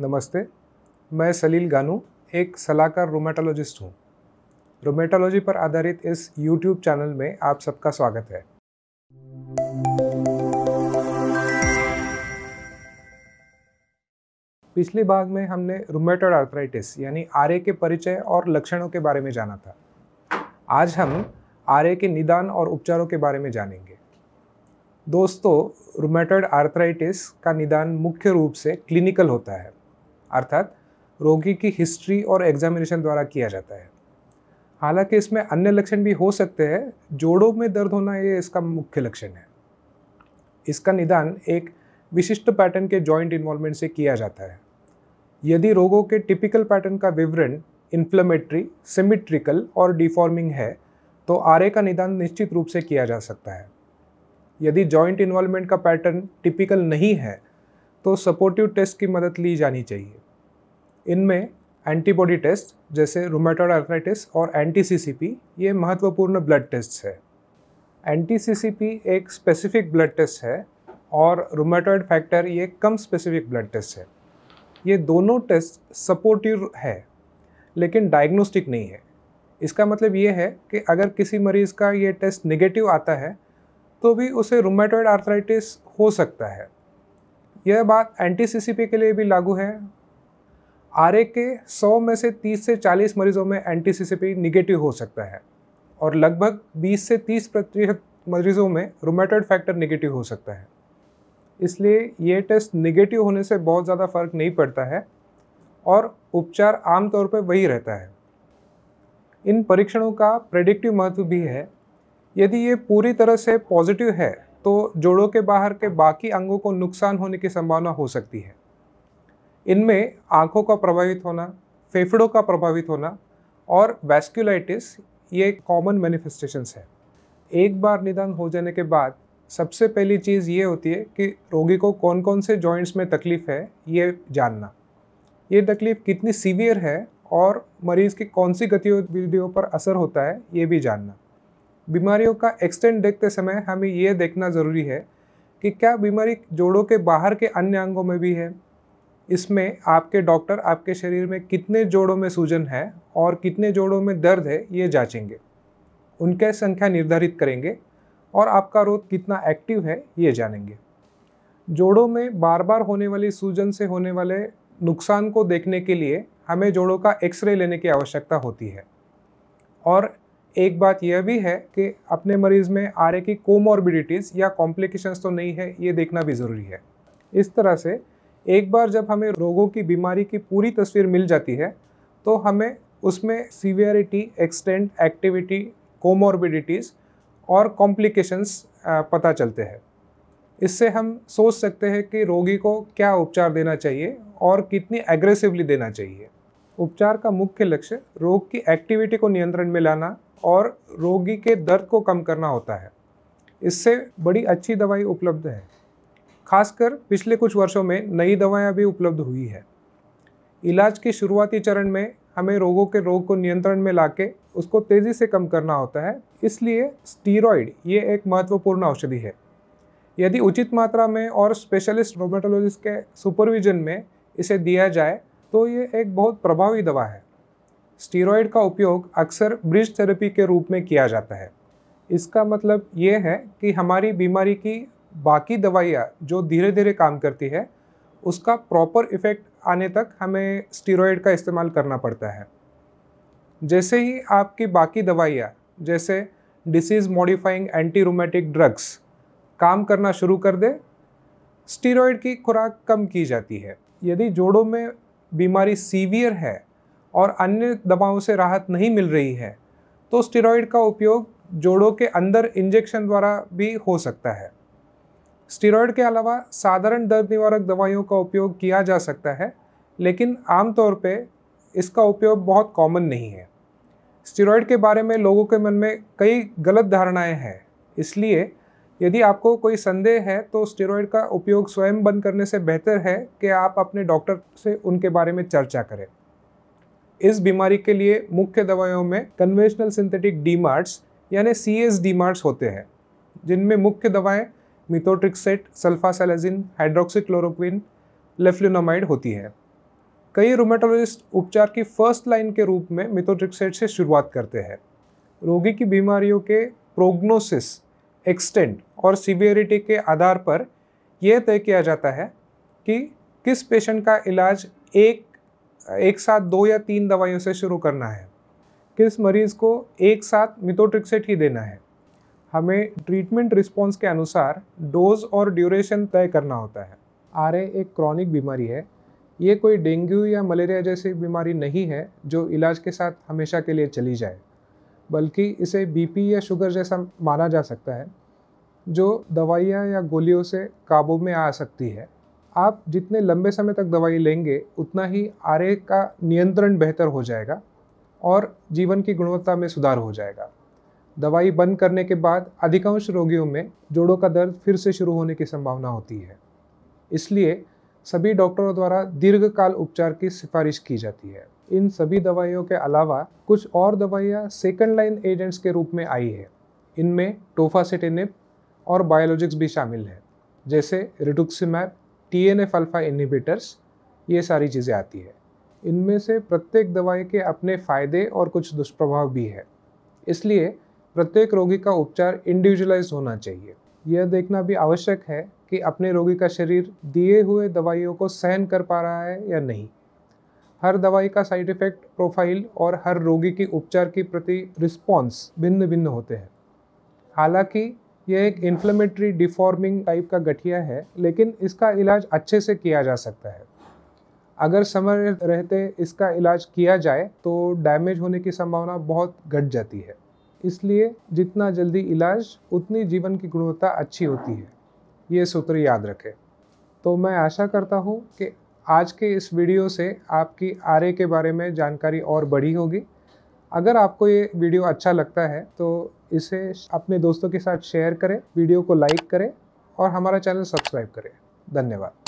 नमस्ते मैं सलील गानू एक सलाहकार रोमेटोलॉजिस्ट हूँ रोमेटोलॉजी पर आधारित इस यूट्यूब चैनल में आप सबका स्वागत है पिछले भाग में हमने रोमेटोड आर्थराइटिस यानी आर के परिचय और लक्षणों के बारे में जाना था आज हम आर के निदान और उपचारों के बारे में जानेंगे दोस्तों रोमेटोड आर्थराइटिस का निदान मुख्य रूप से क्लिनिकल होता है अर्थात रोगी की हिस्ट्री और एग्जामिनेशन द्वारा किया जाता है हालांकि इसमें अन्य लक्षण भी हो सकते हैं जोड़ों में दर्द होना ये इसका मुख्य लक्षण है इसका निदान एक विशिष्ट पैटर्न के जॉइंट इन्वॉल्वमेंट से किया जाता है यदि रोगों के टिपिकल पैटर्न का विवरण इन्फ्लेमेटरी सिमिट्रिकल और डिफॉर्मिंग है तो आर का निदान निश्चित रूप से किया जा सकता है यदि जॉइंट इन्वॉल्वमेंट का पैटर्न टिपिकल नहीं है तो सपोर्टिव टेस्ट की मदद ली जानी चाहिए इनमें एंटीबॉडी टेस्ट जैसे रोमेटोड आर्थराइटिस और एंटी ये महत्वपूर्ण ब्लड टेस्ट है एंटी एक स्पेसिफिक ब्लड टेस्ट है और रोमेटोइड फैक्टर ये कम स्पेसिफिक ब्लड टेस्ट है ये दोनों टेस्ट सपोर्टिव है लेकिन डायग्नोस्टिक नहीं है इसका मतलब ये है कि अगर किसी मरीज़ का ये टेस्ट नेगेटिव आता है तो भी उसे रोमेटोइड आर्थराइटिस हो सकता है यह बात एंटी के लिए भी लागू है आर के 100 में से 30 से 40 मरीजों में एंटीसीसीपी निगेटिव हो सकता है और लगभग 20 से 30 प्रतिशत मरीजों में रोमेटॉइड फैक्टर निगेटिव हो सकता है इसलिए ये टेस्ट निगेटिव होने से बहुत ज़्यादा फर्क नहीं पड़ता है और उपचार आमतौर पर वही रहता है इन परीक्षणों का प्रेडिक्टिव महत्व भी है यदि ये पूरी तरह से पॉजिटिव है तो जोड़ों के बाहर के बाकी अंगों को नुकसान होने की संभावना हो सकती है इनमें आँखों का प्रभावित होना फेफड़ों का प्रभावित होना और वैस्क्यूलाइटिस ये कॉमन मैनिफेस्टेशंस है एक बार निदान हो जाने के बाद सबसे पहली चीज़ ये होती है कि रोगी को कौन कौन से जॉइंट्स में तकलीफ़ है ये जानना ये तकलीफ़ कितनी सीवियर है और मरीज़ की कौन सी गतिविधियों पर असर होता है ये भी जानना बीमारियों का एक्सटेंड देखते समय हमें ये देखना ज़रूरी है कि क्या बीमारी जोड़ों के बाहर के अन्य अंगों में भी है इसमें आपके डॉक्टर आपके शरीर में कितने जोड़ों में सूजन है और कितने जोड़ों में दर्द है ये जांचेंगे उनके संख्या निर्धारित करेंगे और आपका रोग कितना एक्टिव है ये जानेंगे जोड़ों में बार बार होने वाली सूजन से होने वाले नुकसान को देखने के लिए हमें जोड़ों का एक्सरे लेने की आवश्यकता होती है और एक बात यह भी है कि अपने मरीज़ में आर की कोमोरबिडिटीज़ या कॉम्प्लिकेशंस तो नहीं है ये देखना भी ज़रूरी है इस तरह से एक बार जब हमें रोगों की बीमारी की पूरी तस्वीर मिल जाती है तो हमें उसमें सीवियरिटी एक्सटेंट एक्टिविटी कोमोरबिडिटीज और कॉम्प्लिकेशंस पता चलते हैं इससे हम सोच सकते हैं कि रोगी को क्या उपचार देना चाहिए और कितनी एग्रेसिवली देना चाहिए उपचार का मुख्य लक्ष्य रोग की एक्टिविटी को नियंत्रण में लाना और रोगी के दर्द को कम करना होता है इससे बड़ी अच्छी दवाई उपलब्ध है खासकर पिछले कुछ वर्षों में नई दवाएं भी उपलब्ध हुई है इलाज के शुरुआती चरण में हमें रोगों के रोग को नियंत्रण में ला उसको तेज़ी से कम करना होता है इसलिए स्टीरॉयड ये एक महत्वपूर्ण औषधि है यदि उचित मात्रा में और स्पेशलिस्ट रोमेटोलॉजिस्ट के सुपरविजन में इसे दिया जाए तो ये एक बहुत प्रभावी दवा है स्टीरॉयड का उपयोग अक्सर ब्रिज थेरेपी के रूप में किया जाता है इसका मतलब ये है कि हमारी बीमारी की बाकी दवाइयाँ जो धीरे धीरे काम करती है उसका प्रॉपर इफ़ेक्ट आने तक हमें स्टीरोइड का इस्तेमाल करना पड़ता है जैसे ही आपकी बाकी दवाइयाँ जैसे disease modifying anti rheumatic drugs काम करना शुरू कर दे स्टीरोइड की खुराक कम की जाती है यदि जोड़ों में बीमारी सीवियर है और अन्य दवाओं से राहत नहीं मिल रही है तो स्टीरोइड का उपयोग जोड़ों के अंदर इंजेक्शन द्वारा भी हो सकता है स्टीरॉयड के अलावा साधारण दर्द निवारक दवाइयों का उपयोग किया जा सकता है लेकिन आमतौर पर इसका उपयोग बहुत कॉमन नहीं है स्टीरोयड के बारे में लोगों के मन में कई गलत धारणाएं हैं इसलिए यदि आपको कोई संदेह है तो स्टेरॉयड का उपयोग स्वयं बंद करने से बेहतर है कि आप अपने डॉक्टर से उनके बारे में चर्चा करें इस बीमारी के लिए मुख्य दवाइयों में कन्वेंशनल सिंथेटिक डीमार्ट्स यानी सी एस डीमार्ट्स होते हैं जिनमें मुख्य दवाएं मिथोट्रिक्सेट सल्फासेलेजिन हाइड्रोक्सीक्लोरोक्विन लेफ्लिनोमाइड होती है कई रोमेटोलॉजिस्ट उपचार की फर्स्ट लाइन के रूप में मिथोट्रिक्सेट से शुरुआत करते हैं रोगी की बीमारियों के प्रोग्नोसिस एक्सटेंट और सीवियरिटी के आधार पर यह तय किया जाता है कि किस पेशेंट का इलाज एक एक साथ दो या तीन दवाइयों से शुरू करना है किस मरीज़ को एक साथ मिथोट्रिक्सेट ही देना है हमें ट्रीटमेंट रिस्पॉन्स के अनुसार डोज और ड्यूरेशन तय करना होता है आर एक क्रॉनिक बीमारी है ये कोई डेंगू या मलेरिया जैसी बीमारी नहीं है जो इलाज के साथ हमेशा के लिए चली जाए बल्कि इसे बीपी या शुगर जैसा माना जा सकता है जो दवाइयाँ या गोलियों से काबू में आ सकती है आप जितने लंबे समय तक दवाई लेंगे उतना ही आर का नियंत्रण बेहतर हो जाएगा और जीवन की गुणवत्ता में सुधार हो जाएगा दवाई बंद करने के बाद अधिकांश रोगियों में जोड़ों का दर्द फिर से शुरू होने की संभावना होती है इसलिए सभी डॉक्टरों द्वारा दीर्घकाल उपचार की सिफारिश की जाती है इन सभी दवाइयों के अलावा कुछ और दवाइयाँ सेकेंड लाइन एजेंट्स के रूप में आई है इनमें टोफासीटेनिप और बायोलॉजिक्स भी शामिल हैं जैसे rituximab T N F alpha inhibitors ये सारी चीज़ें आती है इनमें से प्रत्येक दवाई के अपने फ़ायदे और कुछ दुष्प्रभाव भी है इसलिए प्रत्येक रोगी का उपचार इंडिविजुअलाइज होना चाहिए यह देखना भी आवश्यक है कि अपने रोगी का शरीर दिए हुए दवाइयों को सहन कर पा रहा है या नहीं हर दवाई का साइड इफेक्ट प्रोफाइल और हर रोगी की उपचार के प्रति रिस्पॉन्स भिन्न भिन्न होते हैं हालांकि यह एक इन्फ्लेमेटरी डिफॉर्मिंग टाइप का गठिया है लेकिन इसका इलाज अच्छे से किया जा सकता है अगर समय रहते इसका इलाज किया जाए तो डैमेज होने की संभावना बहुत घट जाती है इसलिए जितना जल्दी इलाज उतनी जीवन की गुणवत्ता अच्छी होती है ये सूत्र याद रखें तो मैं आशा करता हूँ कि आज के इस वीडियो से आपकी आर के बारे में जानकारी और बढ़ी होगी अगर आपको ये वीडियो अच्छा लगता है तो इसे अपने दोस्तों के साथ शेयर करें वीडियो को लाइक करें और हमारा चैनल सब्सक्राइब करें धन्यवाद